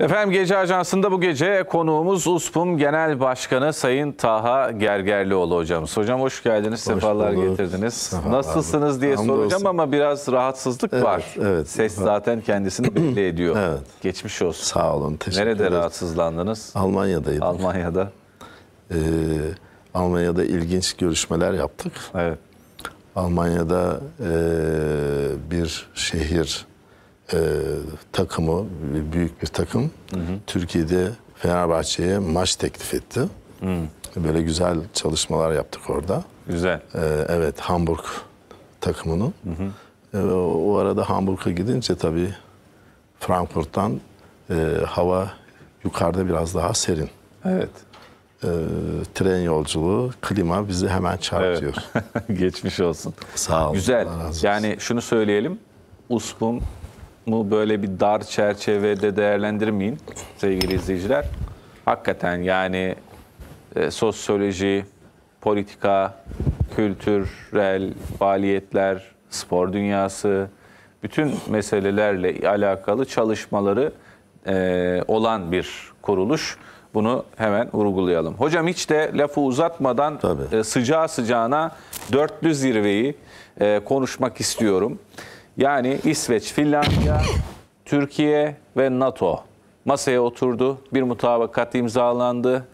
Efendim Gece Ajansı'nda bu gece konuğumuz USPUM Genel Başkanı Sayın Taha Gergerlioğlu hocamız. Hocam hoş geldiniz, hoş sefalar bulduk. getirdiniz. Sefalar Nasılsınız abi. diye Hamd soracağım olsun. ama biraz rahatsızlık evet, var. Evet. Ses zaten kendisini belli ediyor. evet. Geçmiş olsun. Sağ olun, teşekkür Nerede ederiz. rahatsızlandınız? Almanya'daydım. Almanya'da. Ee, Almanya'da ilginç görüşmeler yaptık. Evet. Almanya'da e, bir şehir e, takımı, büyük bir takım hı hı. Türkiye'de Fenerbahçe'ye maç teklif etti. Hı. Hmm. Böyle güzel çalışmalar yaptık orada. Güzel. E, evet, Hamburg takımının. Hı hı. E, o, arada Hamburg'a gidince tabii Frankfurt'tan e, hava yukarıda biraz daha serin. Evet. E, tren yolculuğu, klima bizi hemen çarpıyor. Evet. Geçmiş olsun. Sağ olun. Güzel. Yani şunu söyleyelim. USPUM mu böyle bir dar çerçevede değerlendirmeyin sevgili izleyiciler. Hakikaten yani e, sosyoloji, politika, kültürel faaliyetler, spor dünyası, bütün meselelerle alakalı çalışmaları e, olan bir kuruluş. Bunu hemen vurgulayalım. Hocam hiç de lafı uzatmadan E, sıcağı sıcağına dörtlü zirveyi e, konuşmak istiyorum. Yani İsveç, Finlandiya, Türkiye ve NATO masaya oturdu. Bir mutabakat imzalandı.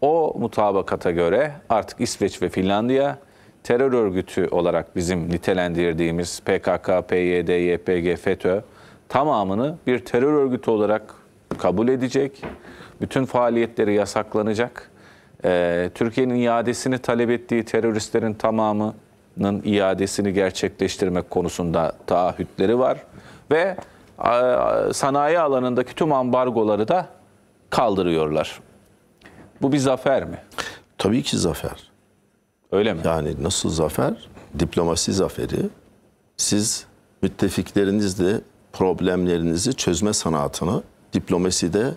O mutabakata göre artık İsveç ve Finlandiya terör örgütü olarak bizim nitelendirdiğimiz PKK, PYD, YPG, FETÖ tamamını bir terör örgütü olarak kabul edecek. Bütün faaliyetleri yasaklanacak. Ee, Türkiye'nin iadesini talep ettiği teröristlerin tamamı iadesini gerçekleştirmek konusunda taahhütleri var ve sanayi alanındaki tüm ambargoları da kaldırıyorlar. Bu bir zafer mi? Tabii ki zafer. Öyle mi? Yani nasıl zafer? Diplomasi zaferi. Siz müttefiklerinizle problemlerinizi çözme sanatını diplomaside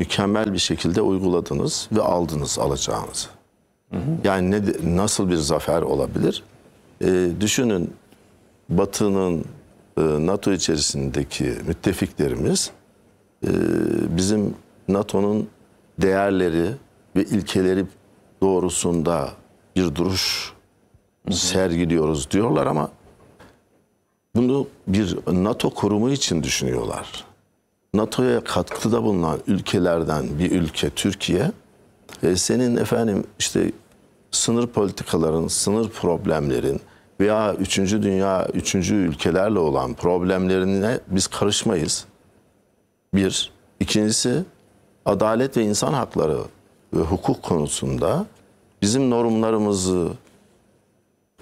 mükemmel bir şekilde uyguladınız ve aldınız alacağınızı. Hı hı. Yani ne, nasıl bir zafer olabilir? E, düşünün Batı'nın e, NATO içerisindeki müttefiklerimiz e, bizim NATO'nun değerleri ve ilkeleri doğrusunda bir duruş sergiliyoruz diyorlar ama bunu bir NATO kurumu için düşünüyorlar. NATO'ya katkıda bulunan ülkelerden bir ülke Türkiye e, senin efendim işte sınır politikaların, sınır problemlerin veya üçüncü dünya, üçüncü ülkelerle olan problemlerine biz karışmayız. Bir. ikincisi adalet ve insan hakları ve hukuk konusunda bizim normlarımızı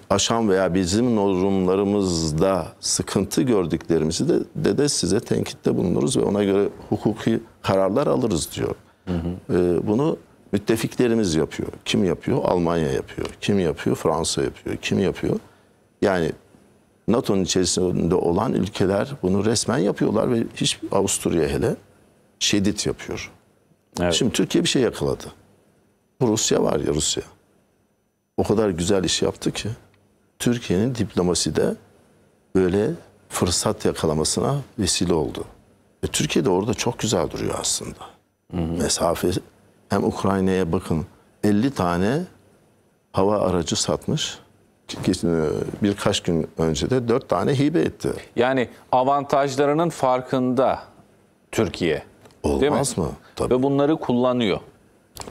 aşan veya bizim normlarımızda sıkıntı gördüklerimizi de, de, size tenkitte bulunuruz ve ona göre hukuki kararlar alırız diyor. Hı hı. Ee, bunu Müttefiklerimiz yapıyor. Kim yapıyor? Almanya yapıyor. Kim yapıyor? Fransa yapıyor. Kim yapıyor? Yani NATO'nun içerisinde olan ülkeler bunu resmen yapıyorlar ve hiç Avusturya hele şiddet yapıyor. Evet. Şimdi Türkiye bir şey yakaladı. Bu Rusya var ya Rusya. O kadar güzel iş yaptı ki Türkiye'nin diplomaside böyle fırsat yakalamasına vesile oldu. Ve Türkiye de orada çok güzel duruyor aslında. Hı hı. Mesafe hem Ukrayna'ya bakın 50 tane hava aracı satmış. E, birkaç gün önce de 4 tane hibe etti. Yani avantajlarının farkında Türkiye. Olmaz mı? Tabii. Ve bunları kullanıyor.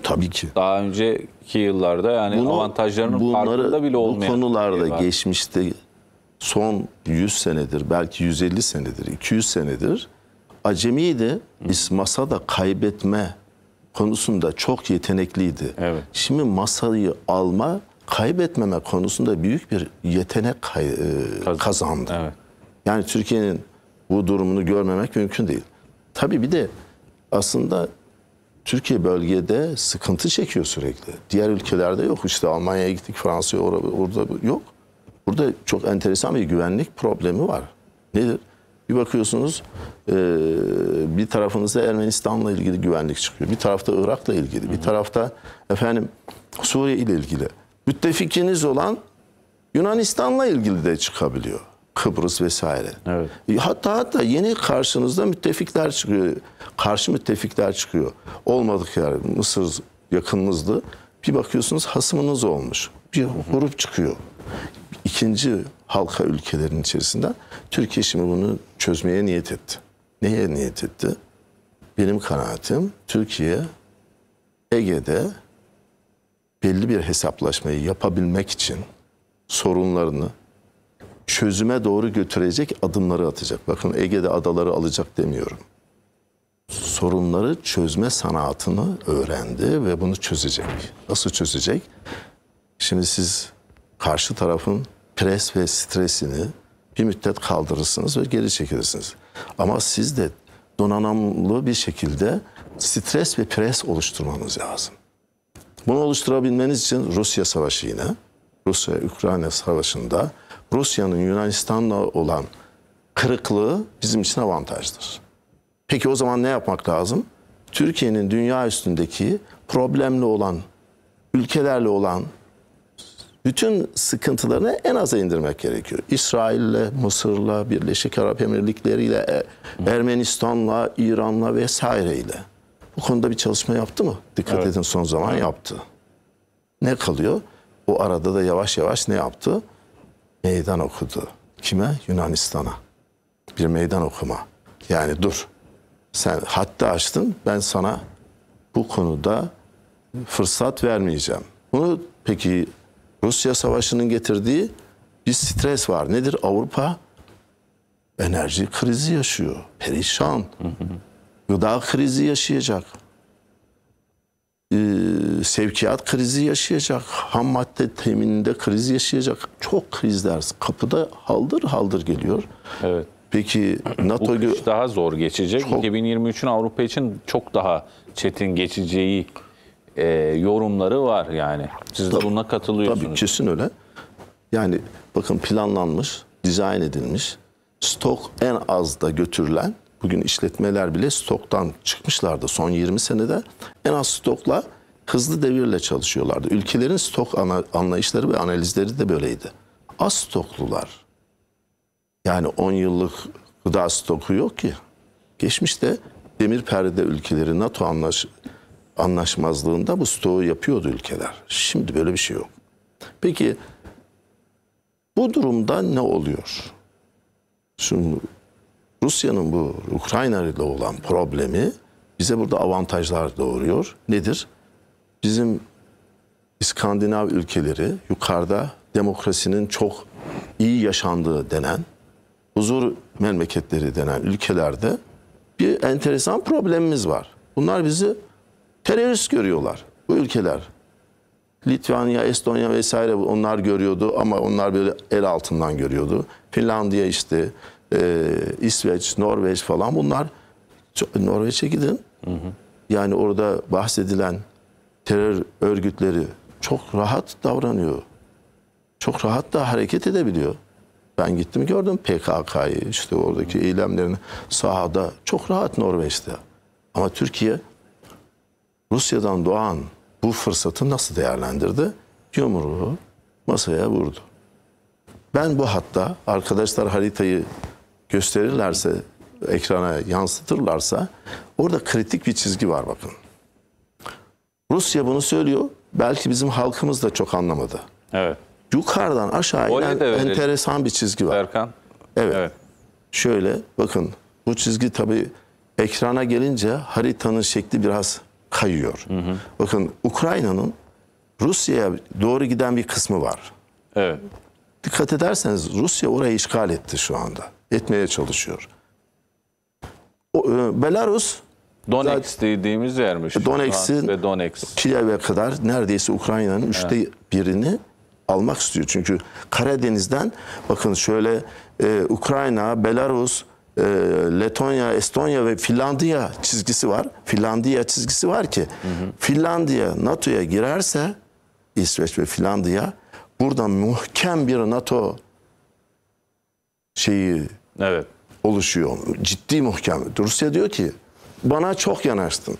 Tabii ki. Daha önceki yıllarda yani Bunu, avantajlarının bunları, farkında bile olmayan. Bu konularda geçmişte son 100 senedir, belki 150 senedir, 200 senedir acemiydi. Biz masada kaybetme konusunda çok yetenekliydi. Evet. Şimdi masayı alma, kaybetmeme konusunda büyük bir yetenek kay, e, kazandı. Evet. Yani Türkiye'nin bu durumunu görmemek mümkün değil. Tabii bir de aslında Türkiye bölgede sıkıntı çekiyor sürekli. Diğer ülkelerde yok. İşte Almanya'ya gittik, Fransa'ya orada yok. Burada çok enteresan bir güvenlik problemi var. Nedir? Bir bakıyorsunuz e, bir tarafınızda Ermenistan'la ilgili güvenlik çıkıyor. Bir tarafta Irak'la ilgili. Bir tarafta efendim Suriye ile ilgili. Müttefikiniz olan Yunanistan'la ilgili de çıkabiliyor. Kıbrıs vesaire. Evet. E, hatta hatta yeni karşınızda müttefikler çıkıyor. Karşı müttefikler çıkıyor. Olmadık yer Mısır yakınınızdı. Bir bakıyorsunuz hasmınız olmuş. Bir grup çıkıyor. İkinci halka ülkelerin içerisinde. Türkiye şimdi bunu çözmeye niyet etti. Neye niyet etti? Benim kanaatim Türkiye Ege'de belli bir hesaplaşmayı yapabilmek için sorunlarını çözüme doğru götürecek adımları atacak. Bakın Ege'de adaları alacak demiyorum. Sorunları çözme sanatını öğrendi ve bunu çözecek. Nasıl çözecek? Şimdi siz karşı tarafın pres ve stresini bir müddet kaldırırsınız ve geri çekilirsiniz. Ama siz de donanımlı bir şekilde stres ve pres oluşturmanız lazım. Bunu oluşturabilmeniz için Rusya Savaşı yine, Rusya-Ukrayna Savaşı'nda Rusya'nın Yunanistan'la olan kırıklığı bizim için avantajdır. Peki o zaman ne yapmak lazım? Türkiye'nin dünya üstündeki problemli olan, ülkelerle olan bütün sıkıntılarını en aza indirmek gerekiyor. İsrail'le, Mısır'la, Birleşik Arap Emirlikleri'yle, e, Ermenistan'la, İran'la vesaireyle. Bu konuda bir çalışma yaptı mı? Dikkat evet. edin son zaman evet. yaptı. Ne kalıyor? O arada da yavaş yavaş ne yaptı? Meydan okudu. Kime? Yunanistan'a. Bir meydan okuma. Yani dur. Sen hatta açtın. Ben sana bu konuda fırsat vermeyeceğim. Bunu peki Rusya Savaşı'nın getirdiği bir stres var. Nedir? Avrupa enerji krizi yaşıyor. Perişan. Gıda krizi yaşayacak. Ee, sevkiyat krizi yaşayacak. Ham madde temininde krizi yaşayacak. Çok krizler. Kapıda haldır haldır geliyor. Evet. Peki NATO Bu daha zor geçecek. Çok... 2023'ün Avrupa için çok daha çetin geçeceği e, yorumları var yani. Siz tabii, de buna katılıyorsunuz. Tabii kesin öyle. Yani bakın planlanmış, dizayn edilmiş, stok en az da götürülen, bugün işletmeler bile stoktan çıkmışlardı son 20 senede. En az stokla hızlı devirle çalışıyorlardı. Ülkelerin stok anlayışları ve analizleri de böyleydi. Az stoklular. Yani 10 yıllık gıda stoku yok ki. Geçmişte demir perde ülkeleri NATO anlaş anlaşmazlığında bu stoğu yapıyordu ülkeler. Şimdi böyle bir şey yok. Peki bu durumda ne oluyor? Şimdi Rusya'nın bu Ukrayna ile olan problemi bize burada avantajlar doğuruyor. Nedir? Bizim İskandinav ülkeleri yukarıda demokrasinin çok iyi yaşandığı denen, huzur memleketleri denen ülkelerde bir enteresan problemimiz var. Bunlar bizi terörist görüyorlar bu ülkeler. Litvanya, Estonya vesaire onlar görüyordu ama onlar böyle el altından görüyordu. Finlandiya işte, e, İsveç, Norveç falan bunlar. Norveç'e gidin. Hı hı. Yani orada bahsedilen terör örgütleri çok rahat davranıyor. Çok rahat da hareket edebiliyor. Ben gittim gördüm PKK'yı işte oradaki eylemlerini sahada çok rahat Norveç'te. Ama Türkiye Rusya'dan doğan bu fırsatı nasıl değerlendirdi? Yumruğu masaya vurdu. Ben bu hatta arkadaşlar haritayı gösterirlerse, ekrana yansıtırlarsa orada kritik bir çizgi var bakın. Rusya bunu söylüyor. Belki bizim halkımız da çok anlamadı. Evet. Yukarıdan aşağı inen enteresan bir çizgi var. Erkan. Evet. evet. Şöyle bakın bu çizgi tabii ekrana gelince haritanın şekli biraz kayıyor. Hı hı. Bakın Ukrayna'nın Rusya'ya doğru giden bir kısmı var. Evet. Dikkat ederseniz Rusya orayı işgal etti şu anda. Etmeye çalışıyor. O, e, Belarus Donetsk dediğimiz yermiş. E, Donetsk'in ve Donetsk. Kiev'e kadar neredeyse Ukrayna'nın üçte birini almak istiyor. Çünkü Karadeniz'den bakın şöyle e, Ukrayna, Belarus, e, Letonya, Estonya ve Finlandiya çizgisi var. Finlandiya çizgisi var ki hı hı. Finlandiya NATO'ya girerse İsveç ve Finlandiya buradan muhkem bir NATO şeyi evet. oluşuyor. Ciddi muhkem. Rusya diyor ki bana çok yanaştın.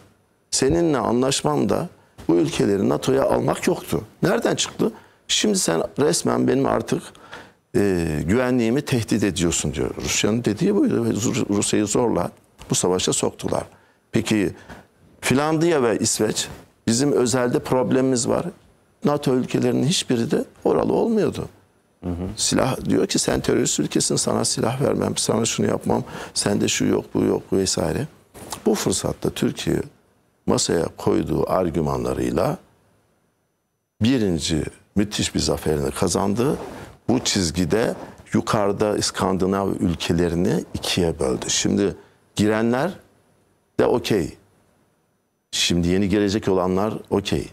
Seninle anlaşmamda bu ülkeleri NATO'ya almak yoktu. Nereden çıktı? Şimdi sen resmen benim artık e, güvenliğimi tehdit ediyorsun diyor. Rusya'nın dediği buydu. Rusya'yı zorla bu savaşa soktular. Peki Finlandiya ve İsveç bizim özelde problemimiz var. NATO ülkelerinin hiçbiri de oralı olmuyordu. Hı hı. Silah diyor ki sen terörist ülkesin sana silah vermem, sana şunu yapmam, sende şu yok bu yok bu vesaire. Bu fırsatta Türkiye masaya koyduğu argümanlarıyla birinci müthiş bir zaferini kazandı bu çizgide yukarıda İskandinav ülkelerini ikiye böldü. Şimdi girenler de okey. Şimdi yeni gelecek olanlar okey.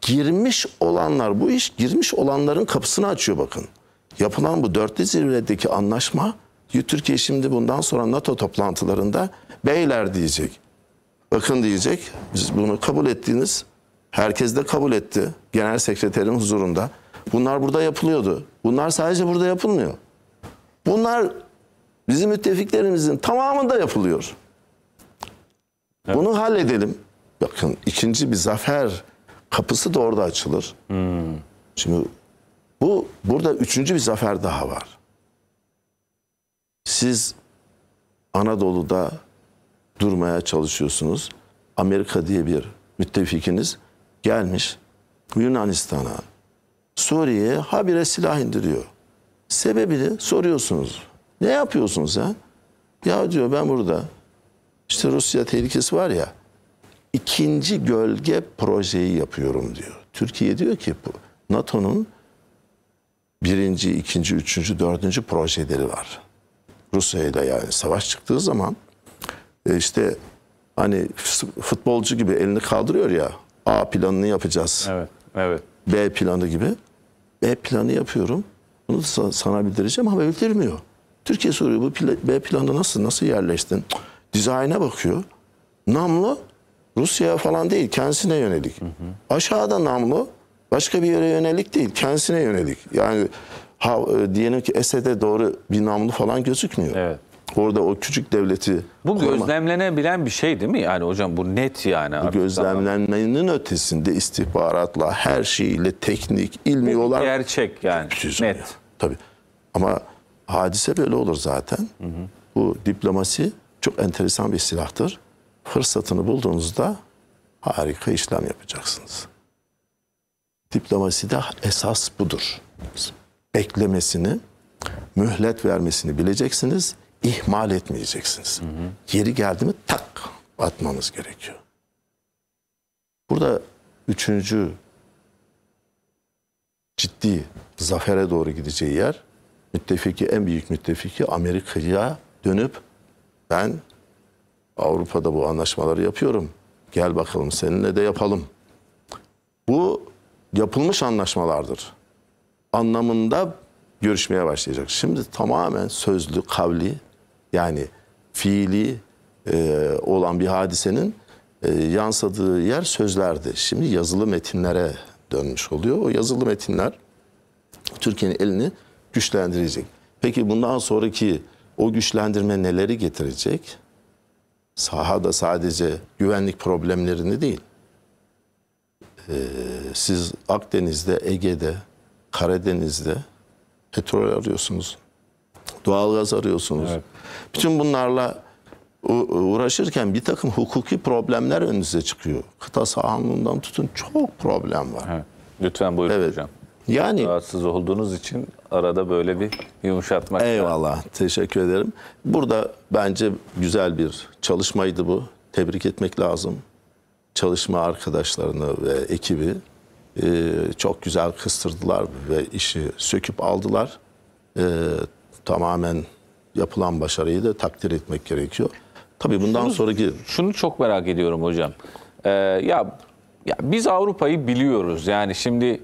Girmiş olanlar bu iş girmiş olanların kapısını açıyor bakın. Yapılan bu dörtlü zirvedeki anlaşma Türkiye şimdi bundan sonra NATO toplantılarında beyler diyecek. Bakın diyecek biz bunu kabul ettiğiniz herkes de kabul etti genel sekreterin huzurunda. Bunlar burada yapılıyordu. Bunlar sadece burada yapılmıyor. Bunlar bizim müttefiklerimizin tamamında yapılıyor. Evet. Bunu halledelim. Bakın ikinci bir zafer kapısı da orada açılır. Hmm. Şimdi bu burada üçüncü bir zafer daha var. Siz Anadolu'da durmaya çalışıyorsunuz. Amerika diye bir müttefikiniz gelmiş Yunanistan'a, Suriye'ye habire silah indiriyor. Sebebini soruyorsunuz. Ne yapıyorsunuz ha? Ya diyor ben burada işte Rusya tehlikesi var ya ikinci gölge projeyi yapıyorum diyor. Türkiye diyor ki NATO'nun birinci, ikinci, üçüncü, dördüncü projeleri var. Rusya yani savaş çıktığı zaman e, işte hani futbolcu gibi elini kaldırıyor ya A planını yapacağız. Evet, evet. B planı gibi. B planı yapıyorum. Bunu da sana bildireceğim ama bildirmiyor. Türkiye soruyor bu B planı nasıl nasıl yerleştin? Dizayna bakıyor. Namlu Rusya'ya falan değil kendisine yönelik. Hı hı. Aşağıda namlu başka bir yere yönelik değil kendisine yönelik. Yani ha, e, diyelim ki Esed'e doğru bir namlu falan gözükmüyor. Evet orada o küçük devleti bu kurma. gözlemlenebilen bir şey değil mi? Yani hocam bu net yani. Bu gözlemlenmenin zaman. ötesinde istihbaratla, her şeyle, teknik, ilmi bu olan. Gerçek yani. Net. Ya. Tabii. Ama hadise böyle olur zaten. Hı hı. Bu diplomasi çok enteresan bir silahtır. Fırsatını bulduğunuzda harika işlem yapacaksınız. diplomasi de esas budur. Beklemesini, mühlet vermesini bileceksiniz ihmal etmeyeceksiniz. Hı hı. Yeri geldi mi tak atmanız gerekiyor. Burada üçüncü ciddi zafere doğru gideceği yer müttefiki en büyük müttefiki Amerika'ya dönüp ben Avrupa'da bu anlaşmaları yapıyorum. Gel bakalım seninle de yapalım. Bu yapılmış anlaşmalardır. Anlamında görüşmeye başlayacak. Şimdi tamamen sözlü, kavli yani fiili e, olan bir hadisenin e, yansıdığı yer sözlerdi. Şimdi yazılı metinlere dönmüş oluyor. O yazılı metinler Türkiye'nin elini güçlendirecek. Peki bundan sonraki o güçlendirme neleri getirecek? Sahada sadece güvenlik problemlerini değil. Ee, siz Akdeniz'de, Ege'de, Karadeniz'de petrol arıyorsunuz doğalgaz arıyorsunuz. Evet. Bütün bunlarla uğraşırken bir takım hukuki problemler önünüze çıkıyor. Kıta sahanlığından tutun çok problem var. Evet. Lütfen buyurun evet. hocam. Yani rahatsız olduğunuz için arada böyle bir yumuşatmak. Eyvallah. Lazım. Teşekkür ederim. Burada bence güzel bir çalışmaydı bu. Tebrik etmek lazım. Çalışma arkadaşlarını ve ekibi e, çok güzel kıstırdılar ve işi söküp aldılar. E, tamamen yapılan başarıyı da takdir etmek gerekiyor. Tabii bundan şunu, sonraki... Şunu çok merak ediyorum hocam. Ee, ya, ya biz Avrupa'yı biliyoruz. Yani şimdi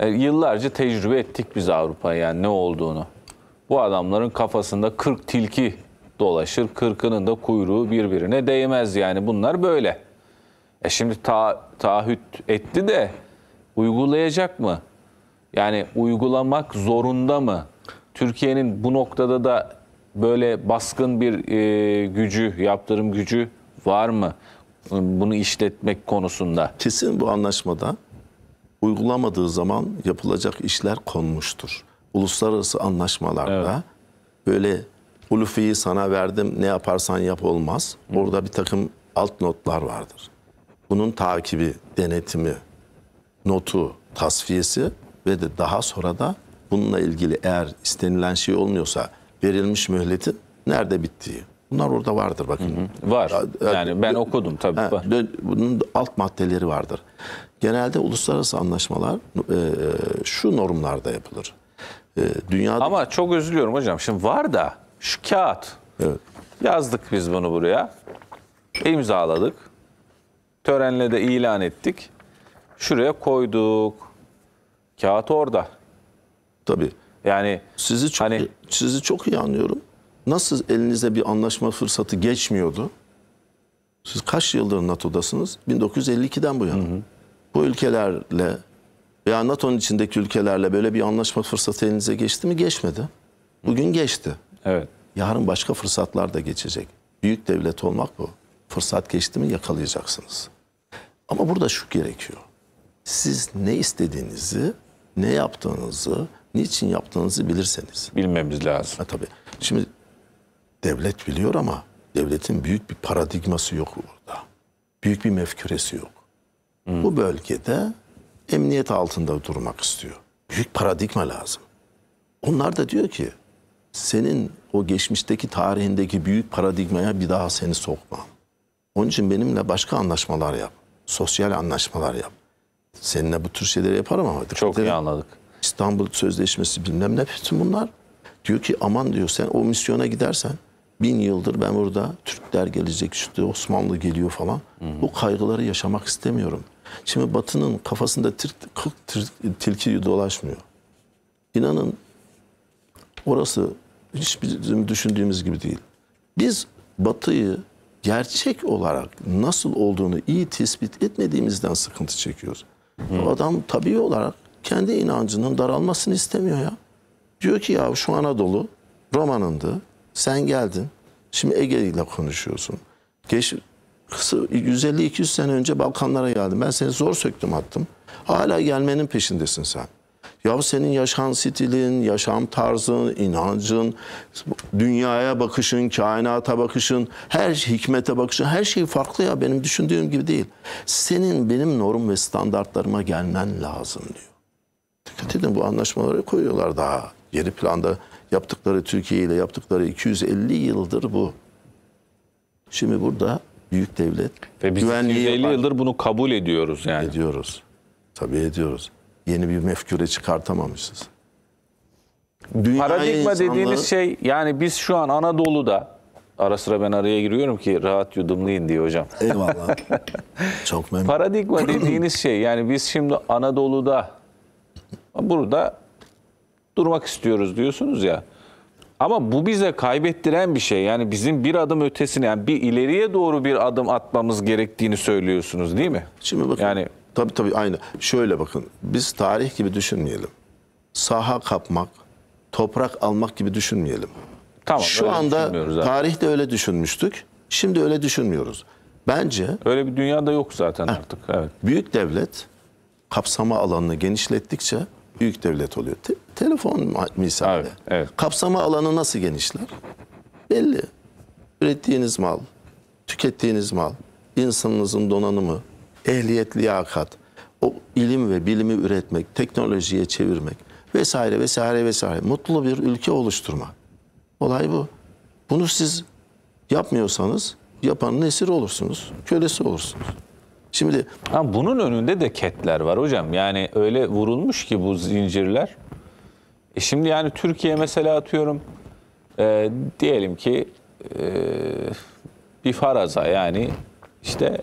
e, yıllarca tecrübe ettik biz Avrupa'yı yani ne olduğunu. Bu adamların kafasında 40 tilki dolaşır. Kırkının da kuyruğu birbirine değmez yani bunlar böyle. E şimdi ta, taahhüt etti de uygulayacak mı? Yani uygulamak zorunda mı? Türkiye'nin bu noktada da böyle baskın bir e, gücü, yaptırım gücü var mı? Bunu işletmek konusunda. Kesin bu anlaşmada uygulamadığı zaman yapılacak işler konmuştur. Uluslararası anlaşmalarda evet. böyle Hulufi'yi sana verdim ne yaparsan yap olmaz. Burada bir takım alt notlar vardır. Bunun takibi, denetimi, notu, tasfiyesi ve de daha sonra da bununla ilgili eğer istenilen şey olmuyorsa verilmiş mühletin nerede bittiği. Bunlar orada vardır bakın. Hı hı. Var. Yani ben okudum tabii. Ha, var. Bunun alt maddeleri vardır. Genelde uluslararası anlaşmalar e, şu normlarda yapılır. E, dünyada... Ama çok üzülüyorum hocam. Şimdi var da şu kağıt. Evet. Yazdık biz bunu buraya. İmzaladık. Törenle de ilan ettik. Şuraya koyduk. Kağıt orada. Tabii. Yani sizi çok, hani... E, sizi çok iyi anlıyorum. Nasıl elinize bir anlaşma fırsatı geçmiyordu? Siz kaç yıldır NATO'dasınız? 1952'den bu yana. Hı hı. Bu ülkelerle veya NATO'nun içindeki ülkelerle böyle bir anlaşma fırsatı elinize geçti mi? Geçmedi. Bugün geçti. Evet. Yarın başka fırsatlar da geçecek. Büyük devlet olmak bu. Fırsat geçti mi yakalayacaksınız. Ama burada şu gerekiyor. Siz ne istediğinizi, ne yaptığınızı, niçin yaptığınızı bilirseniz. Bilmemiz lazım. Ha, tabii. Şimdi devlet biliyor ama devletin büyük bir paradigması yok burada, Büyük bir mefküresi yok. Hmm. Bu bölgede emniyet altında durmak istiyor. Büyük paradigma lazım. Onlar da diyor ki senin o geçmişteki tarihindeki büyük paradigmaya bir daha seni sokmam. Onun için benimle başka anlaşmalar yap. Sosyal anlaşmalar yap. Seninle bu tür şeyleri yaparım ama. Çok iyi anladık. İstanbul Sözleşmesi bilmem ne bütün bunlar. Diyor ki aman diyor sen o misyona gidersen bin yıldır ben burada Türkler gelecek işte Osmanlı geliyor falan. Hı hı. Bu kaygıları yaşamak istemiyorum. Şimdi Batı'nın kafasında tir, kırk tir, tilki dolaşmıyor. İnanın orası hiç bizim düşündüğümüz gibi değil. Biz Batı'yı gerçek olarak nasıl olduğunu iyi tespit etmediğimizden sıkıntı çekiyoruz. Hı. Adam tabii olarak kendi inancının daralmasını istemiyor ya. Diyor ki ya şu Anadolu romanındı. Sen geldin. Şimdi Ege ile konuşuyorsun. Geç kısa 150-200 sene önce Balkanlara geldim. Ben seni zor söktüm attım. Hala gelmenin peşindesin sen. Ya senin yaşam stilin, yaşam tarzın, inancın, dünyaya bakışın, kainata bakışın, her şey, hikmete bakışın, her şey farklı ya benim düşündüğüm gibi değil. Senin benim norm ve standartlarıma gelmen lazım diyor dikkat bu anlaşmaları koyuyorlar daha. Geri planda yaptıkları Türkiye ile yaptıkları 250 yıldır bu. Şimdi burada büyük devlet Ve biz 250 yıldır bunu kabul ediyoruz yani. Ediyoruz. Tabii ediyoruz. Yeni bir mefkure çıkartamamışız. Dünya Paradigma insanlığı... dediğiniz şey yani biz şu an Anadolu'da ara sıra ben araya giriyorum ki rahat yudumlayın diye hocam. Eyvallah. Çok memnun. Paradigma dediğiniz şey yani biz şimdi Anadolu'da Burada durmak istiyoruz diyorsunuz ya. Ama bu bize kaybettiren bir şey. Yani bizim bir adım ötesine, yani bir ileriye doğru bir adım atmamız gerektiğini söylüyorsunuz değil mi? Şimdi bakın. Yani tabii tabii aynı. Şöyle bakın. Biz tarih gibi düşünmeyelim. Saha kapmak, toprak almak gibi düşünmeyelim. Tamam. Şu anda tarihte öyle düşünmüştük. Şimdi öyle düşünmüyoruz. Bence Öyle bir dünyada yok zaten heh, artık. Evet. Büyük devlet kapsama alanını genişlettikçe büyük devlet oluyor. Te telefon misali. Evet, evet. Kapsama alanı nasıl genişler? Belli. Ürettiğiniz mal, tükettiğiniz mal, insanınızın donanımı, ehliyet, liyakat, o ilim ve bilimi üretmek, teknolojiye çevirmek vesaire vesaire vesaire. Mutlu bir ülke oluşturma. Olay bu. Bunu siz yapmıyorsanız yapanın esiri olursunuz, kölesi olursunuz. Şimdi ha, bunun önünde de ketler var hocam. Yani öyle vurulmuş ki bu zincirler. E şimdi yani Türkiye mesela atıyorum e, diyelim ki e, bir faraza yani işte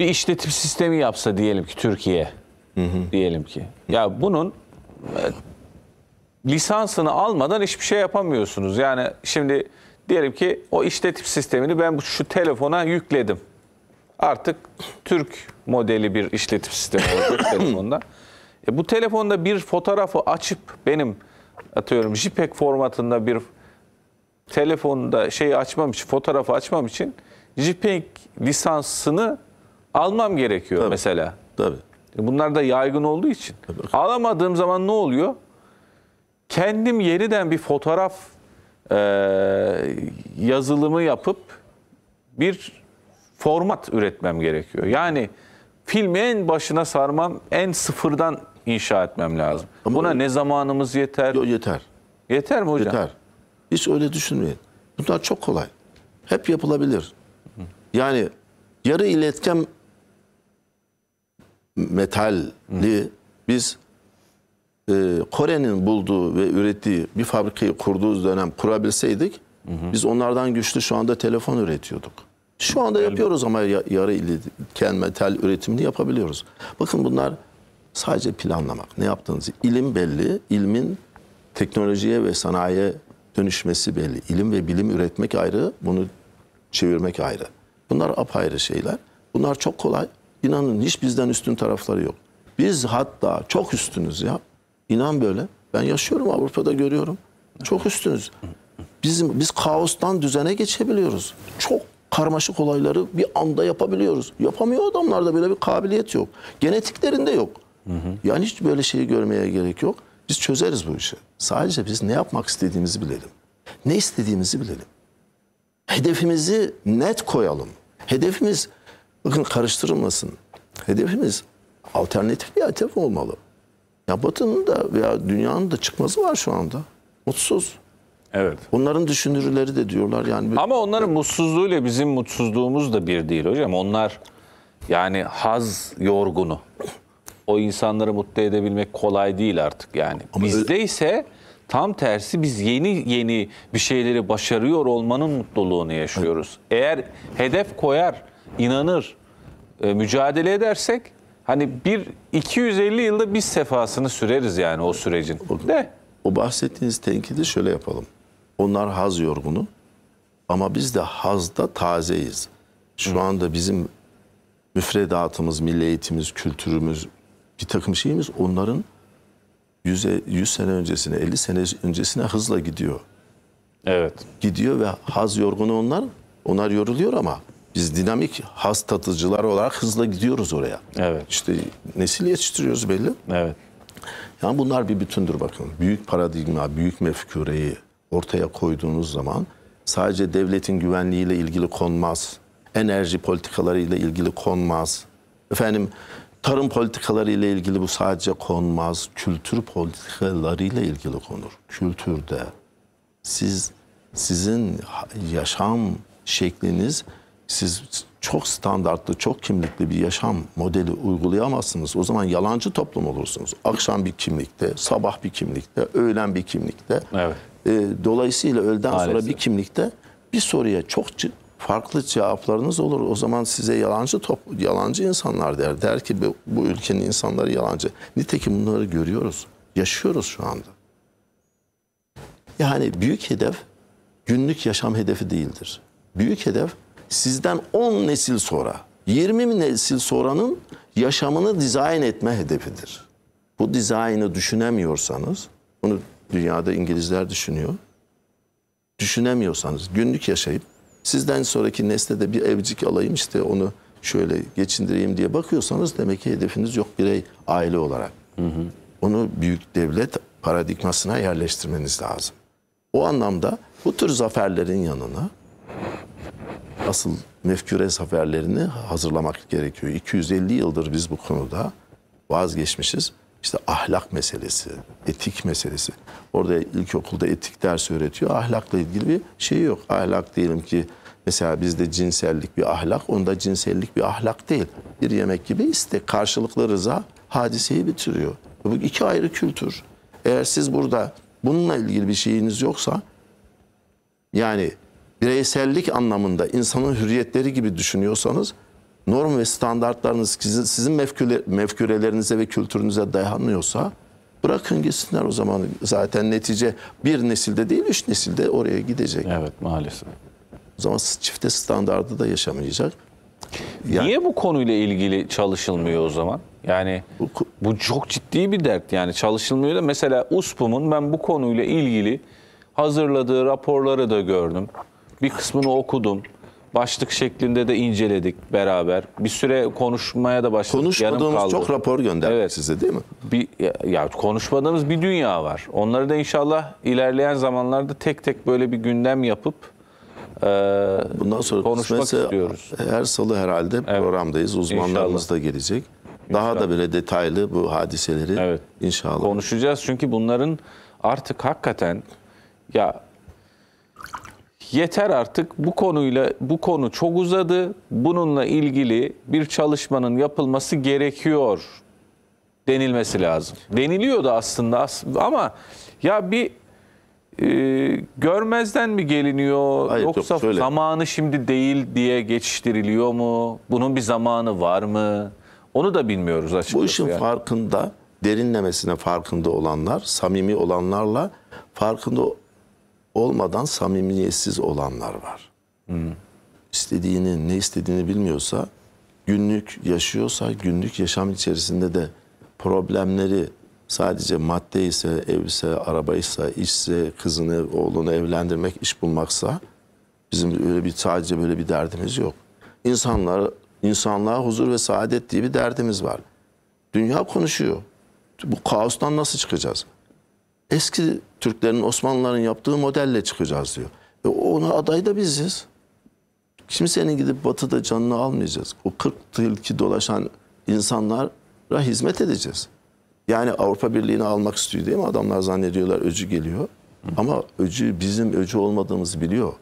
bir işletim sistemi yapsa diyelim ki Türkiye hı hı. diyelim ki. Ya bunun e, lisansını almadan hiçbir şey yapamıyorsunuz. Yani şimdi diyelim ki o işletim sistemini ben şu telefona yükledim. Artık Türk modeli bir işletim sistemi olacak telefonda. E, bu telefonda bir fotoğrafı açıp benim atıyorum JPEG formatında bir telefonda şeyi açmam için, fotoğrafı açmam için JPEG lisansını almam gerekiyor tabii, mesela. Tabii. E, bunlar da yaygın olduğu için. Tabii. Alamadığım zaman ne oluyor? Kendim yeniden bir fotoğraf e, yazılımı yapıp bir format üretmem gerekiyor. Yani filmi en başına sarmam, en sıfırdan inşa etmem lazım. Ama Buna öyle, ne zamanımız yeter? Yo, yeter. Yeter mi hocam? Yeter. Hiç öyle düşünmeyin. Bunlar çok kolay. Hep yapılabilir. Yani yarı iletken metalli Hı. biz e, Kore'nin bulduğu ve ürettiği bir fabrikayı kurduğu dönem kurabilseydik hı hı. biz onlardan güçlü şu anda telefon üretiyorduk. Şu anda yapıyoruz ama yarı ilken metal üretimini yapabiliyoruz. Bakın bunlar sadece planlamak. Ne yaptığınızı. ilim belli. ilmin teknolojiye ve sanayiye dönüşmesi belli. İlim ve bilim üretmek ayrı. Bunu çevirmek ayrı. Bunlar apayrı şeyler. Bunlar çok kolay. İnanın hiç bizden üstün tarafları yok. Biz hatta çok üstünüz ya. İnan böyle. Ben yaşıyorum Avrupa'da görüyorum. Çok üstünüz. Bizim biz kaostan düzene geçebiliyoruz. Çok karmaşık olayları bir anda yapabiliyoruz. Yapamıyor adamlarda böyle bir kabiliyet yok. Genetiklerinde yok. Yani hiç böyle şeyi görmeye gerek yok. Biz çözeriz bu işi. Sadece biz ne yapmak istediğimizi bilelim. Ne istediğimizi bilelim. Hedefimizi net koyalım. Hedefimiz bakın karıştırılmasın. Hedefimiz alternatif bir hedef olmalı. Ya Batı'nın da veya dünyanın da çıkmazı var şu anda. Mutsuz. Evet. Onların düşünürleri de diyorlar yani. Ama onların mutsuzluğuyla bizim mutsuzluğumuz da bir değil hocam. Onlar yani haz yorgunu. O insanları mutlu edebilmek kolay değil artık yani. Bizde ise tam tersi biz yeni yeni bir şeyleri başarıyor olmanın mutluluğunu yaşıyoruz. Eğer hedef koyar, inanır, e, mücadele edersek hani bir 250 yılda biz sefasını süreriz yani o sürecin. De. O bahsettiğiniz tenkidi şöyle yapalım. Onlar haz yorgunu. Ama biz de hazda tazeyiz. Şu Hı. anda bizim müfredatımız, milli eğitimimiz, kültürümüz, bir takım şeyimiz onların 100, 100 sene öncesine, 50 sene öncesine hızla gidiyor. Evet. Gidiyor ve haz yorgunu onlar. Onlar yoruluyor ama biz dinamik haz tatıcılar olarak hızla gidiyoruz oraya. Evet. İşte nesil yetiştiriyoruz belli. Evet. Yani bunlar bir bütündür bakın. Büyük paradigma, büyük mefkureyi, ortaya koyduğunuz zaman sadece devletin güvenliğiyle ilgili konmaz, enerji politikalarıyla ilgili konmaz. Efendim tarım politikalarıyla ilgili bu sadece konmaz, kültür politikalarıyla ilgili konur. Kültürde siz sizin yaşam şekliniz siz çok standartlı, çok kimlikli bir yaşam modeli uygulayamazsınız. O zaman yalancı toplum olursunuz. Akşam bir kimlikte, sabah bir kimlikte, öğlen bir kimlikte. Evet. E, dolayısıyla öğleden Maalesef. sonra bir kimlikte bir soruya çok farklı cevaplarınız olur. O zaman size yalancı top, yalancı insanlar der. Der ki bu, bu ülkenin insanları yalancı. Nitekim bunları görüyoruz. Yaşıyoruz şu anda. Yani büyük hedef günlük yaşam hedefi değildir. Büyük hedef sizden 10 nesil sonra, 20 nesil sonranın yaşamını dizayn etme hedefidir. Bu dizaynı düşünemiyorsanız, bunu dünyada İngilizler düşünüyor. Düşünemiyorsanız günlük yaşayıp sizden sonraki nesle de bir evcik alayım işte onu şöyle geçindireyim diye bakıyorsanız demek ki hedefiniz yok birey aile olarak. Hı hı. Onu büyük devlet paradigmasına yerleştirmeniz lazım. O anlamda bu tür zaferlerin yanına asıl mefkure zaferlerini hazırlamak gerekiyor. 250 yıldır biz bu konuda vazgeçmişiz. İşte ahlak meselesi, etik meselesi. Orada ilkokulda etik dersi öğretiyor. Ahlakla ilgili bir şey yok. Ahlak diyelim ki mesela bizde cinsellik bir ahlak, onda cinsellik bir ahlak değil. Bir yemek gibi istek, karşılıklı rıza hadiseyi bitiriyor. Bu iki ayrı kültür. Eğer siz burada bununla ilgili bir şeyiniz yoksa yani bireysellik anlamında insanın hürriyetleri gibi düşünüyorsanız norm ve standartlarınız sizin mefküle, mefkürelerinize ve kültürünüze dayanıyorsa bırakın gitsinler o zaman. Zaten netice bir nesilde değil üç nesilde oraya gidecek. Evet maalesef. O zaman çifte standardı da yaşamayacak. Yani, Niye bu konuyla ilgili çalışılmıyor o zaman? Yani bu çok ciddi bir dert yani çalışılmıyor da mesela USPUM'un ben bu konuyla ilgili hazırladığı raporları da gördüm. Bir kısmını okudum başlık şeklinde de inceledik beraber. Bir süre konuşmaya da başladık. Konuşmadığımız çok rapor gönderdik evet. size değil mi? Bir, ya, ya konuşmadığımız bir dünya var. Onları da inşallah ilerleyen zamanlarda tek tek böyle bir gündem yapıp e, Bundan sonra konuşmak istiyoruz. Her salı herhalde evet. programdayız. Uzmanlarımız inşallah. da gelecek. Daha inşallah. da böyle detaylı bu hadiseleri evet. inşallah. Konuşacağız çünkü bunların artık hakikaten ya yeter artık bu konuyla bu konu çok uzadı. Bununla ilgili bir çalışmanın yapılması gerekiyor denilmesi lazım. Deniliyor da aslında ama ya bir e, görmezden mi geliniyor Hayır, yoksa yok, zamanı şimdi değil diye geçiştiriliyor mu? Bunun bir zamanı var mı? Onu da bilmiyoruz açıkçası. Bu işin yani. farkında, derinlemesine farkında olanlar, samimi olanlarla farkında olmadan samimiyetsiz olanlar var. Hmm. İstediğini, ne istediğini bilmiyorsa, günlük yaşıyorsa, günlük yaşam içerisinde de problemleri sadece madde ise, araba arabaysa, işse, kızını, oğlunu evlendirmek, iş bulmaksa bizim öyle bir sadece böyle bir derdimiz yok. İnsanlar, insanlığa huzur ve saadet diye bir derdimiz var. Dünya konuşuyor. Bu kaostan nasıl çıkacağız? eski Türklerin, Osmanlıların yaptığı modelle çıkacağız diyor. E ona aday da biziz. Kimsenin gidip batıda canını almayacağız. O 40 yılki dolaşan insanlara hizmet edeceğiz. Yani Avrupa Birliği'ni almak istiyor değil mi? Adamlar zannediyorlar öcü geliyor. Ama öcü bizim öcü olmadığımızı biliyor.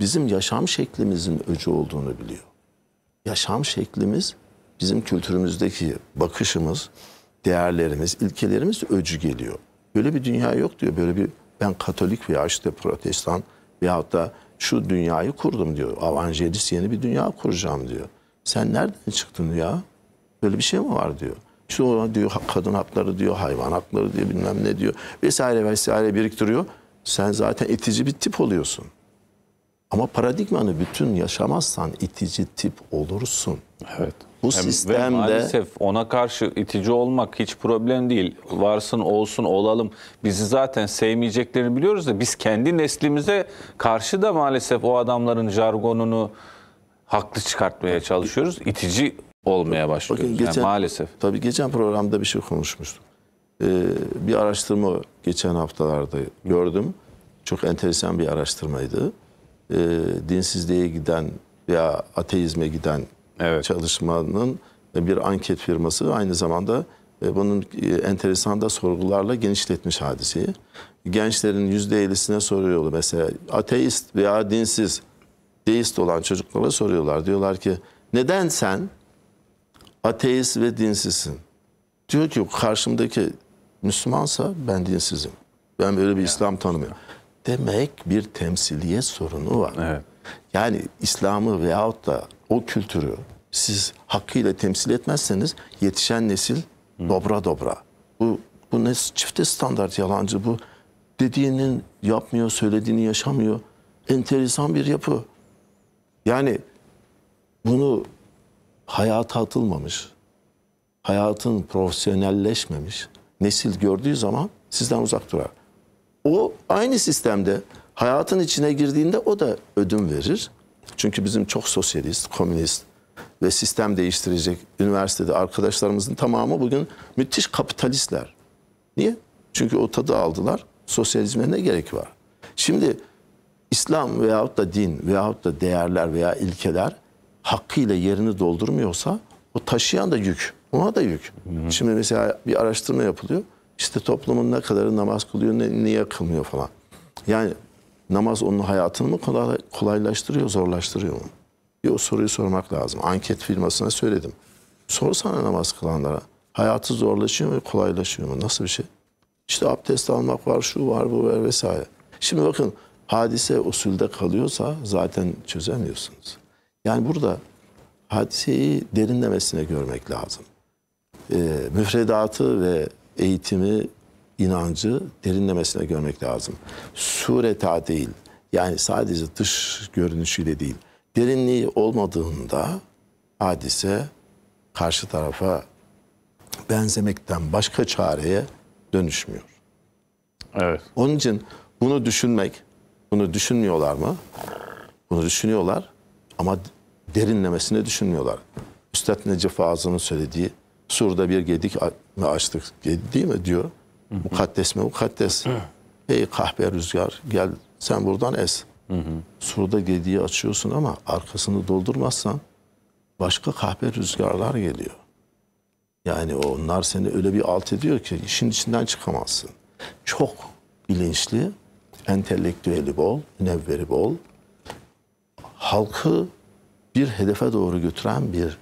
Bizim yaşam şeklimizin öcü olduğunu biliyor. Yaşam şeklimiz bizim kültürümüzdeki bakışımız, değerlerimiz, ilkelerimiz öcü geliyor. Böyle bir dünya yok diyor. Böyle bir ben Katolik veya işte Protestan veyahut da şu dünyayı kurdum diyor. Avanjelist yeni bir dünya kuracağım diyor. Sen nereden çıktın ya? Böyle bir şey mi var diyor. İşte o diyor kadın hakları diyor, hayvan hakları diyor, bilmem ne diyor vesaire vesaire biriktiriyor. Sen zaten itici bir tip oluyorsun. Ama paradigmanı bütün yaşamazsan itici tip olursun. Evet. Bu Hem, sistemde... maalesef ona karşı itici olmak hiç problem değil. Varsın, olsun, olalım. Bizi zaten sevmeyeceklerini biliyoruz da biz kendi neslimize karşı da maalesef o adamların jargonunu haklı çıkartmaya çalışıyoruz. İtici olmaya başlıyoruz okay, geçen, yani maalesef. Tabii geçen programda bir şey konuşmuştuk. Ee, bir araştırma geçen haftalarda gördüm. Çok enteresan bir araştırmaydı. Ee, dinsizliğe giden veya ateizme giden evet. çalışmanın bir anket firması aynı zamanda e, bunun e, enteresan da sorgularla genişletmiş hadiseyi. Gençlerin %50'sine soruyorlar mesela ateist veya dinsiz, deist olan çocuklara soruyorlar. Diyorlar ki neden sen ateist ve dinsizsin? Diyor ki karşımdaki Müslümansa ben dinsizim. Ben böyle bir yani, İslam tanımıyorum. Demek bir temsiliye sorunu var. Evet. Yani İslam'ı veyahut da o kültürü siz hakkıyla temsil etmezseniz yetişen nesil dobra dobra. Bu, bu ne çifte standart yalancı bu. Dediğinin yapmıyor, söylediğini yaşamıyor. Enteresan bir yapı. Yani bunu hayata atılmamış, hayatın profesyonelleşmemiş nesil gördüğü zaman sizden uzak durar. O aynı sistemde hayatın içine girdiğinde o da ödün verir. Çünkü bizim çok sosyalist, komünist ve sistem değiştirecek üniversitede arkadaşlarımızın tamamı bugün müthiş kapitalistler. Niye? Çünkü o tadı aldılar. Sosyalizme ne gerek var? Şimdi İslam veyahut da din veyahut da değerler veya ilkeler hakkıyla yerini doldurmuyorsa o taşıyan da yük. Ona da yük. Hı hı. Şimdi mesela bir araştırma yapılıyor. İşte toplumun ne kadarı namaz kılıyor, ne, niye kılmıyor falan. Yani Namaz onun hayatını mı kolay, kolaylaştırıyor, zorlaştırıyor mu? Bir o soruyu sormak lazım. Anket firmasına söyledim. Sorsana namaz kılanlara. Hayatı zorlaşıyor mu, kolaylaşıyor mu? Nasıl bir şey? İşte abdest almak var, şu var, bu var vesaire. Şimdi bakın hadise usulde kalıyorsa zaten çözemiyorsunuz. Yani burada hadiseyi derinlemesine görmek lazım. E, müfredatı ve eğitimi inancı derinlemesine görmek lazım. Sureta değil, yani sadece dış görünüşüyle değil, derinliği olmadığında hadise karşı tarafa benzemekten başka çareye dönüşmüyor. Evet. Onun için bunu düşünmek, bunu düşünmüyorlar mı? Bunu düşünüyorlar ama derinlemesine düşünmüyorlar. Üstad Necip Fazıl'ın söylediği surda bir gedik mi açtık değil mi diyor. Mukaddes mi? mukaddes. Ey kahve rüzgar gel sen buradan es. Hı Surda gediği açıyorsun ama arkasını doldurmazsan başka kahve rüzgarlar geliyor. Yani onlar seni öyle bir alt ediyor ki işin içinden çıkamazsın. Çok bilinçli, entelektüeli bol, münevveri bol, halkı bir hedefe doğru götüren bir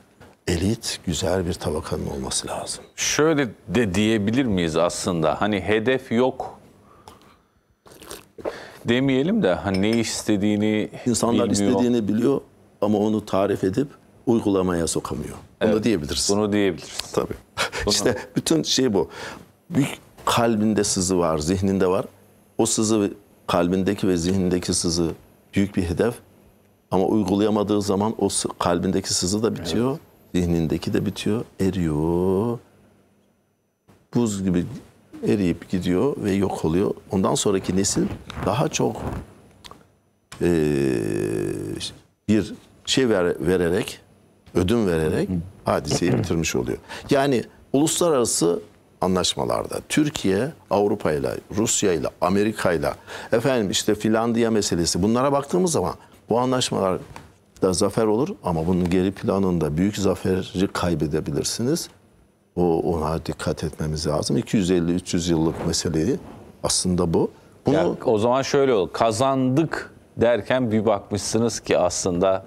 elit, güzel bir tabakanın olması lazım. Şöyle de diyebilir miyiz aslında? Hani hedef yok demeyelim de hani ne istediğini insanlar bilmiyor. istediğini biliyor ama onu tarif edip uygulamaya sokamıyor. Bunu evet, diyebiliriz. Bunu diyebiliriz. Tabii. Bunu... işte bütün şey bu. Bir kalbinde sızı var, zihninde var. O sızı kalbindeki ve zihnindeki sızı büyük bir hedef ama uygulayamadığı zaman o kalbindeki sızı da bitiyor. Evet. Zihnindeki de bitiyor, eriyor. Buz gibi eriyip gidiyor ve yok oluyor. Ondan sonraki nesil daha çok e, bir şey ver, vererek, ödün vererek hadiseyi bitirmiş oluyor. Yani uluslararası anlaşmalarda Türkiye Avrupa ile Rusya ile Amerika ile efendim işte Finlandiya meselesi bunlara baktığımız zaman bu anlaşmalar da zafer olur ama bunun geri planında büyük zaferi kaybedebilirsiniz. O ona dikkat etmemiz lazım. 250-300 yıllık meseleyi aslında bu. Bunu... Ya, o zaman şöyle ol. Kazandık derken bir bakmışsınız ki aslında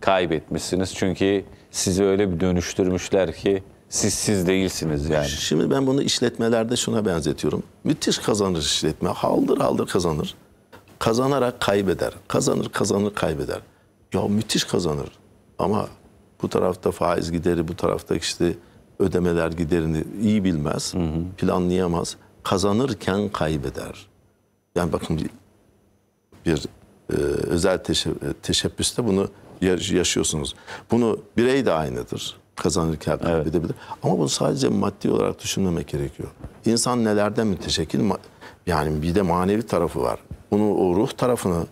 kaybetmişsiniz. Çünkü sizi öyle bir dönüştürmüşler ki siz siz değilsiniz yani. Şimdi ben bunu işletmelerde şuna benzetiyorum. Müthiş kazanır işletme. Haldır haldır kazanır. Kazanarak kaybeder. Kazanır kazanır kaybeder. Ya müthiş kazanır. Ama bu tarafta faiz gideri, bu tarafta işte ödemeler giderini iyi bilmez, hı hı. planlayamaz. Kazanırken kaybeder. Yani bakın bir, bir e, özel e, teşebbüste bunu yaşıyorsunuz. Bunu birey de aynıdır. Kazanırken kaybedebilir. Evet. Ama bunu sadece maddi olarak düşünmemek gerekiyor. İnsan nelerden müteşekkil? Yani bir de manevi tarafı var. Bunu o ruh tarafını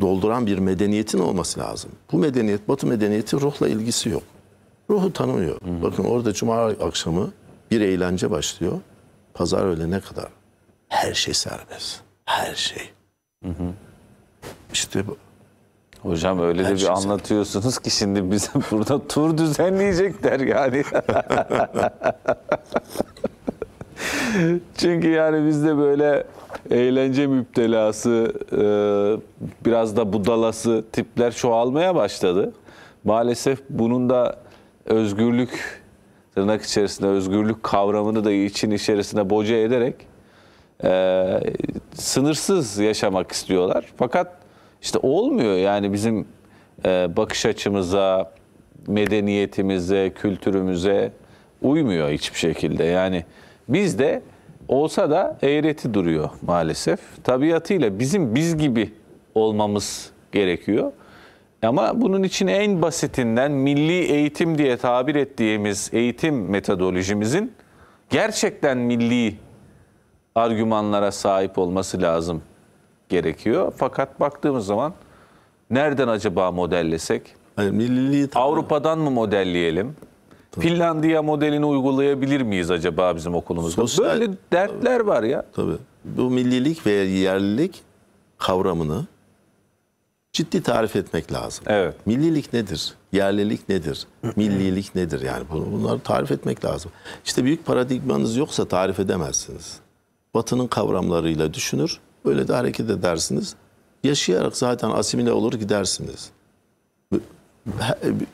dolduran bir medeniyetin olması lazım. Bu medeniyet, Batı medeniyeti ruhla ilgisi yok. Ruhu tanımıyor. Hı hı. Bakın orada cuma akşamı bir eğlence başlıyor. Pazar öğlene kadar her şey serbest. Her şey. Hı hı. İşte bu. Hocam öyle her de bir şey anlatıyorsunuz serbest. ki şimdi bize burada tur düzenleyecekler yani. Çünkü yani biz de böyle eğlence müptelası, e, biraz da budalası tipler çoğalmaya başladı. Maalesef bunun da özgürlük, tırnak içerisinde özgürlük kavramını da için içerisine boca ederek e, sınırsız yaşamak istiyorlar. Fakat işte olmuyor yani bizim e, bakış açımıza, medeniyetimize, kültürümüze uymuyor hiçbir şekilde. Yani biz de olsa da eğreti duruyor maalesef. Tabiatıyla bizim biz gibi olmamız gerekiyor. Ama bunun için en basitinden milli eğitim diye tabir ettiğimiz eğitim metodolojimizin gerçekten milli argümanlara sahip olması lazım gerekiyor. Fakat baktığımız zaman nereden acaba modellesek? Hayır, milli Avrupa'dan mı modelleyelim? Finlandiya modelini uygulayabilir miyiz acaba bizim okulumuzda? Sosyal, Böyle dertler var ya. Tabii. Bu millilik ve yerlilik kavramını ciddi tarif etmek lazım. Evet. Millilik nedir? Yerlilik nedir? Millilik nedir? Yani bunları tarif etmek lazım. İşte büyük paradigmanız yoksa tarif edemezsiniz. Batı'nın kavramlarıyla düşünür, böyle de hareket edersiniz. Yaşayarak zaten asimile olur gidersiniz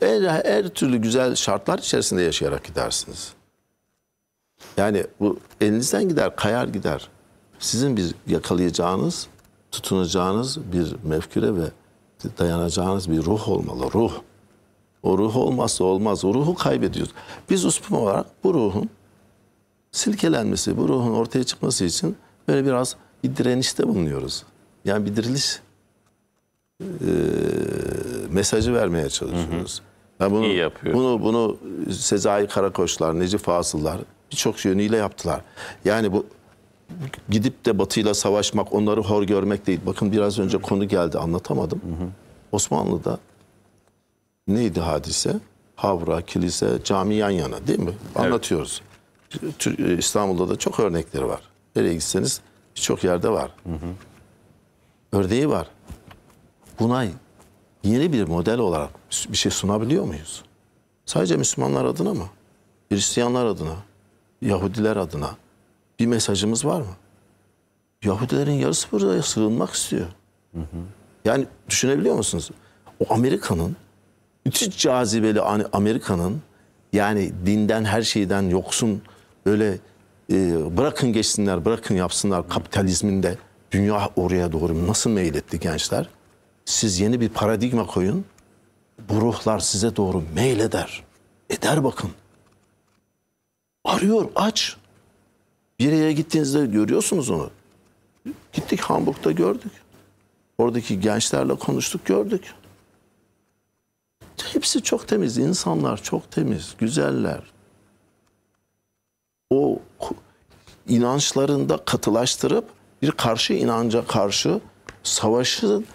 her, her türlü güzel şartlar içerisinde yaşayarak gidersiniz. Yani bu elinizden gider, kayar gider. Sizin bir yakalayacağınız, tutunacağınız bir mefküre ve dayanacağınız bir ruh olmalı. Ruh. O ruh olmazsa olmaz. O ruhu kaybediyoruz. Biz uspum olarak bu ruhun silkelenmesi, bu ruhun ortaya çıkması için böyle biraz bir direnişte bulunuyoruz. Yani bir diriliş e, mesajı vermeye çalışıyoruz. Hı hı. Yani bunu, İyi yapıyor. Bunu, bunu Sezai Karakoçlar, Necip Fasıllar, birçok yönüyle yaptılar. Yani bu gidip de batıyla savaşmak, onları hor görmek değil. Bakın biraz önce konu geldi anlatamadım. Hı hı. Osmanlı'da neydi hadise? Havra, kilise, cami yan yana değil mi? Evet. Anlatıyoruz. E, İstanbul'da da çok örnekleri var. Nereye gitseniz birçok yerde var. Hı hı. Örneği var buna yeni bir model olarak bir şey sunabiliyor muyuz? Sadece Müslümanlar adına mı? Hristiyanlar adına, Yahudiler adına bir mesajımız var mı? Yahudilerin yarısı buraya sığınmak istiyor. Hı hı. Yani düşünebiliyor musunuz? O Amerika'nın, müthiş cazibeli Amerika'nın yani dinden her şeyden yoksun öyle e, bırakın geçsinler, bırakın yapsınlar kapitalizminde dünya oraya doğru nasıl meyletti gençler? Siz yeni bir paradigma koyun. Bu ruhlar size doğru meyleder. Eder bakın. Arıyor aç. Bir yere gittiğinizde görüyorsunuz onu. Gittik Hamburg'da gördük. Oradaki gençlerle konuştuk gördük. Hepsi çok temiz. insanlar çok temiz. Güzeller. O inançlarında katılaştırıp bir karşı inanca karşı savaşın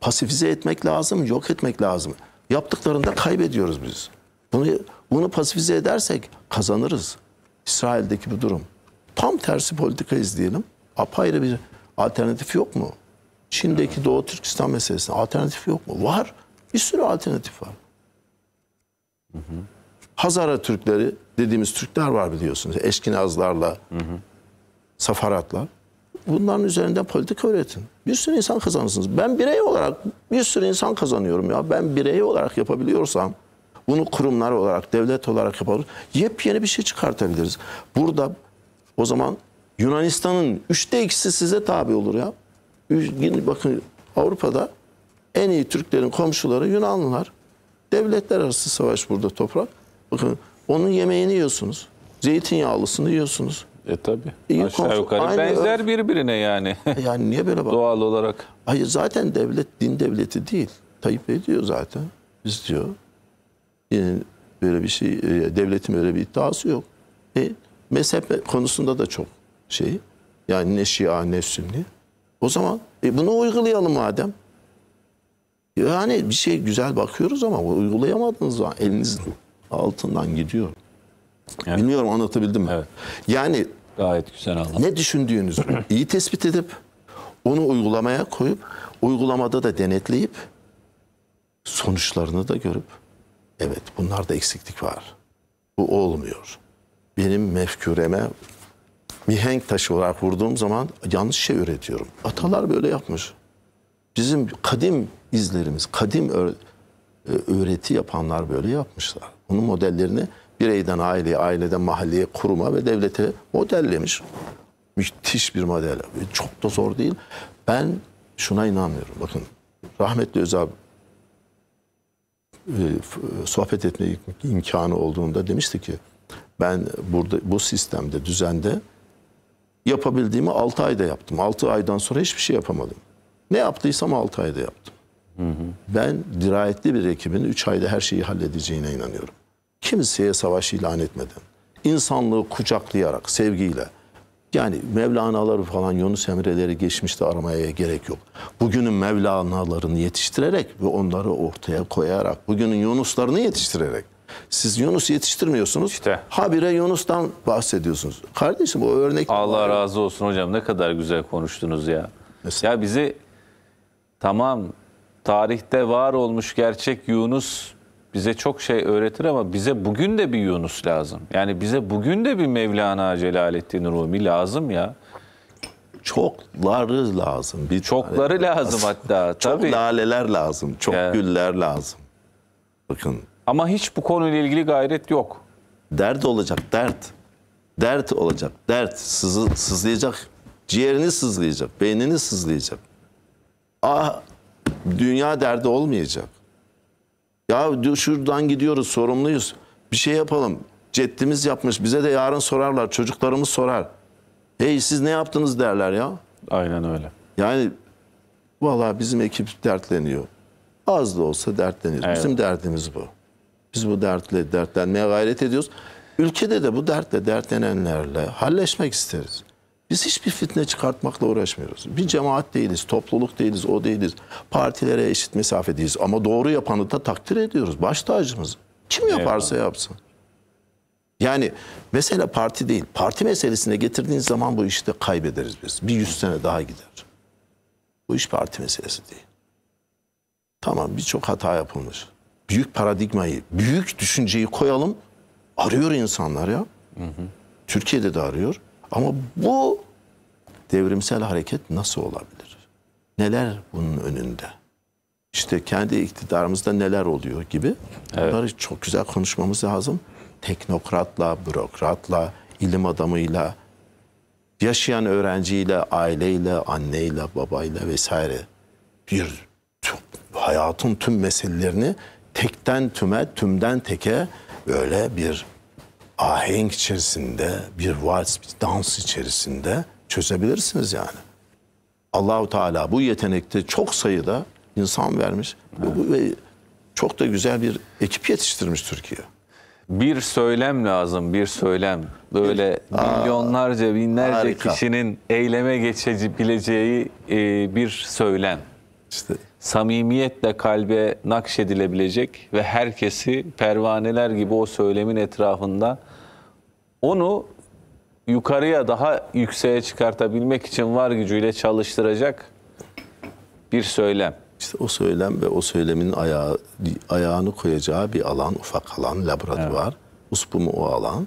pasifize etmek lazım, yok etmek lazım. Yaptıklarında kaybediyoruz biz. Bunu bunu pasifize edersek kazanırız. İsrail'deki bu durum. Tam tersi politika izleyelim. Apayrı bir alternatif yok mu? Çin'deki evet. Doğu Türkistan meselesinde alternatif yok mu? Var. Bir sürü alternatif var. Hı hı. Hazara Türkleri dediğimiz Türkler var biliyorsunuz. Eşkinazlarla, hı hı. Safaratlar bunların üzerinden politika öğretin. Bir sürü insan kazanırsınız. Ben birey olarak bir sürü insan kazanıyorum ya. Ben birey olarak yapabiliyorsam bunu kurumlar olarak, devlet olarak yapabilir. Yepyeni bir şey çıkartabiliriz. Burada o zaman Yunanistan'ın üçte ikisi size tabi olur ya. Bakın Avrupa'da en iyi Türklerin komşuları Yunanlılar. Devletler arası savaş burada toprak. Bakın onun yemeğini yiyorsunuz. Zeytinyağlısını yiyorsunuz. E tabi. Aşağı konsul, yukarı aynı benzer birbirine yani. Yani niye böyle bak? Doğal olarak. Hayır zaten devlet din devleti değil. Tayyip Bey diyor zaten. Biz diyor. Yani e, böyle bir şey, e, devletin böyle bir iddiası yok. E, mezhep konusunda da çok şey. Yani ne Şia ne Sünni. O zaman e, bunu uygulayalım madem. Yani bir şey güzel bakıyoruz ama uygulayamadınız. Eliniz altından gidiyor. Evet. Bilmiyorum anlatabildim mi? Evet. Yani gayet güzel anladım. Ne düşündüğünüzü iyi tespit edip onu uygulamaya koyup uygulamada da denetleyip sonuçlarını da görüp evet bunlarda eksiklik var. Bu olmuyor. Benim mefküreme mihenk taşı olarak vurduğum zaman yanlış şey üretiyorum. Atalar böyle yapmış. Bizim kadim izlerimiz, kadim e, öğreti yapanlar böyle yapmışlar. Bunun modellerini Bireyden aileye, aileden mahalleye, kuruma ve devlete modellemiş. Müthiş bir model. Çok da zor değil. Ben şuna inanmıyorum. Bakın rahmetli Özal e, sohbet etme imkanı olduğunda demişti ki ben burada bu sistemde, düzende yapabildiğimi 6 ayda yaptım. 6 aydan sonra hiçbir şey yapamadım. Ne yaptıysam 6 ayda yaptım. Hı hı. Ben dirayetli bir ekibin 3 ayda her şeyi halledeceğine inanıyorum kimseye savaş ilan etmeden, insanlığı kucaklayarak, sevgiyle, yani Mevlana'ları falan Yunus Emre'leri geçmişte aramaya gerek yok. Bugünün Mevlana'larını yetiştirerek ve onları ortaya koyarak, bugünün Yunus'larını yetiştirerek. Siz Yunus yetiştirmiyorsunuz. İşte. Habire Yunus'tan bahsediyorsunuz. Kardeşim o örnek... Allah razı olsun hocam ne kadar güzel konuştunuz ya. Mesela. Ya bizi tamam tarihte var olmuş gerçek Yunus bize çok şey öğretir ama bize bugün de bir Yunus lazım. Yani bize bugün de bir Mevlana Celaleddin Rumi lazım ya. Çokları lazım. Bir Çokları lazım, lazım hatta. Çok tabii. laleler lazım. Çok yani. güller lazım. Bakın. Ama hiç bu konuyla ilgili gayret yok. Dert olacak dert. Dert olacak dert. Sızı, sızlayacak. Ciğerini sızlayacak. Beynini sızlayacak. Ah dünya derdi olmayacak. Ya şuradan gidiyoruz sorumluyuz. Bir şey yapalım. Ceddimiz yapmış. Bize de yarın sorarlar. Çocuklarımız sorar. Hey siz ne yaptınız derler ya. Aynen öyle. Yani valla bizim ekip dertleniyor. Az da olsa dertleniyoruz. Evet. Bizim derdimiz bu. Biz bu dertle dertlenmeye gayret ediyoruz. Ülkede de bu dertle dertlenenlerle halleşmek isteriz. Biz hiçbir fitne çıkartmakla uğraşmıyoruz. Bir cemaat değiliz, topluluk değiliz, o değiliz. Partilere eşit mesafedeyiz ama doğru yapanı da takdir ediyoruz. Baş tacımız. Kim yaparsa yapsın. Yani mesele parti değil. Parti meselesine getirdiğin zaman bu işte kaybederiz biz. Bir yüz sene daha gider. Bu iş parti meselesi değil. Tamam birçok hata yapılmış. Büyük paradigmayı, büyük düşünceyi koyalım. Arıyor insanlar ya. Hı hı. Türkiye'de de arıyor. Ama bu devrimsel hareket nasıl olabilir? Neler bunun önünde? İşte kendi iktidarımızda neler oluyor gibi. Evet. Bunları çok güzel konuşmamız lazım. Teknokratla, bürokratla, ilim adamıyla, yaşayan öğrenciyle, aileyle, anneyle, babayla vesaire bir hayatın tüm meselelerini tekten tüme, tümden teke böyle bir ahenk içerisinde, bir vals, bir dans içerisinde çözebilirsiniz yani. Allahu Teala bu yetenekte çok sayıda insan vermiş evet. ve çok da güzel bir ekip yetiştirmiş Türkiye. Bir söylem lazım, bir söylem. Böyle Aa, milyonlarca, binlerce harika. kişinin eyleme geçebileceği e, bir söylem. İşte samimiyetle kalbe nakşedilebilecek ve herkesi pervaneler gibi o söylemin etrafında onu yukarıya daha yükseğe çıkartabilmek için var gücüyle çalıştıracak bir söylem. İşte o söylem ve o söylemin ayağı, ayağını koyacağı bir alan, ufak alan, laboratuvar. Evet. Uspu mu o alan?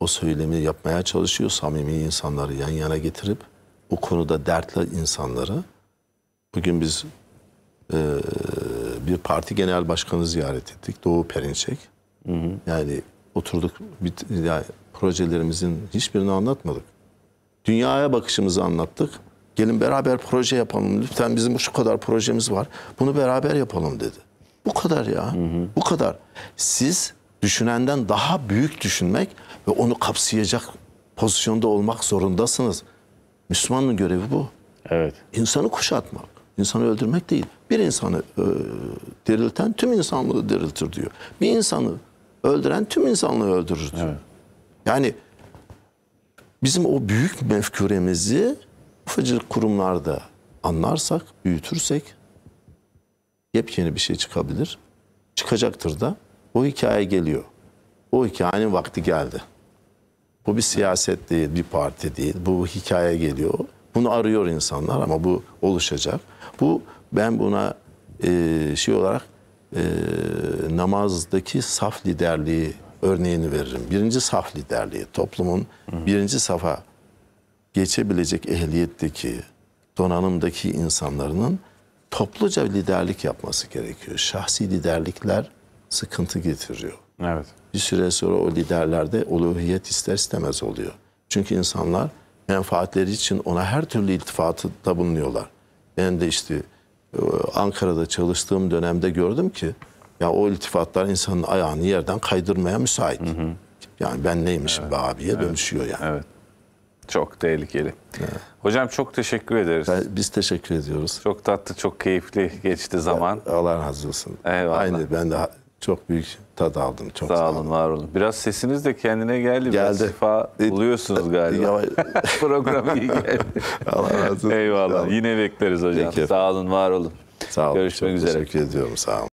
O söylemi yapmaya çalışıyor samimi insanları yan yana getirip o konuda dertli insanları. Bugün biz e, bir parti genel başkanı ziyaret ettik. Doğu Perinçek. Hı hı. Yani oturduk. Bir, yani projelerimizin hiçbirini anlatmadık. Dünyaya bakışımızı anlattık. Gelin beraber proje yapalım. Lütfen bizim şu kadar projemiz var. Bunu beraber yapalım dedi. Bu kadar ya. Hı hı. Bu kadar. Siz düşünenden daha büyük düşünmek ve onu kapsayacak pozisyonda olmak zorundasınız. Müslümanın görevi bu. Evet. İnsanı kuşatmak, insanı öldürmek değil. Bir insanı e, dirilten tüm insanlığı diriltir diyor. Bir insanı öldüren tüm insanlığı öldürürdü. Evet. Yani bizim o büyük mefkuremizi ufacık kurumlarda anlarsak, büyütürsek yepyeni bir şey çıkabilir. Çıkacaktır da. O hikaye geliyor. O hikayenin vakti geldi. Bu bir siyaset değil, bir parti değil. Bu hikaye geliyor. Bunu arıyor insanlar ama bu oluşacak. Bu ben buna e, şey olarak e, namazdaki saf liderliği örneğini veririm. Birinci saf liderliği, toplumun Hı. birinci safa geçebilecek ehliyetteki, donanımdaki insanların topluca liderlik yapması gerekiyor. Şahsi liderlikler sıkıntı getiriyor. Evet. Bir süre sonra o liderlerde uluhiyet ister istemez oluyor. Çünkü insanlar menfaatleri için ona her türlü iltifatı da bulunuyorlar. Ben de işte ee, Ankara'da çalıştığım dönemde gördüm ki ya o iltifatlar insanın ayağını yerden kaydırmaya müsait. Hı hı. Yani ben neymişim evet. be abiye evet. dönüşüyor yani. Evet. Çok tehlikeli. Evet. Hocam çok teşekkür ederiz. Ben, biz teşekkür ediyoruz. Çok tatlı, çok keyifli geçti zaman. Allah razı olsun. Eyvallah. Aynı ben de çok büyük tad aldım. Çok sağ, sağ olun, var olun. Biraz sesiniz de kendine geldi. Biraz şifa e, buluyorsunuz galiba. E, yavaş. Program iyi geldi. Allah razı olsun. Eyvallah. Yine bekleriz hocam. Peki. Sağ olun, var olun. Sağ olun. Görüşmek Çok üzere. Teşekkür ediyorum. Sağ olun.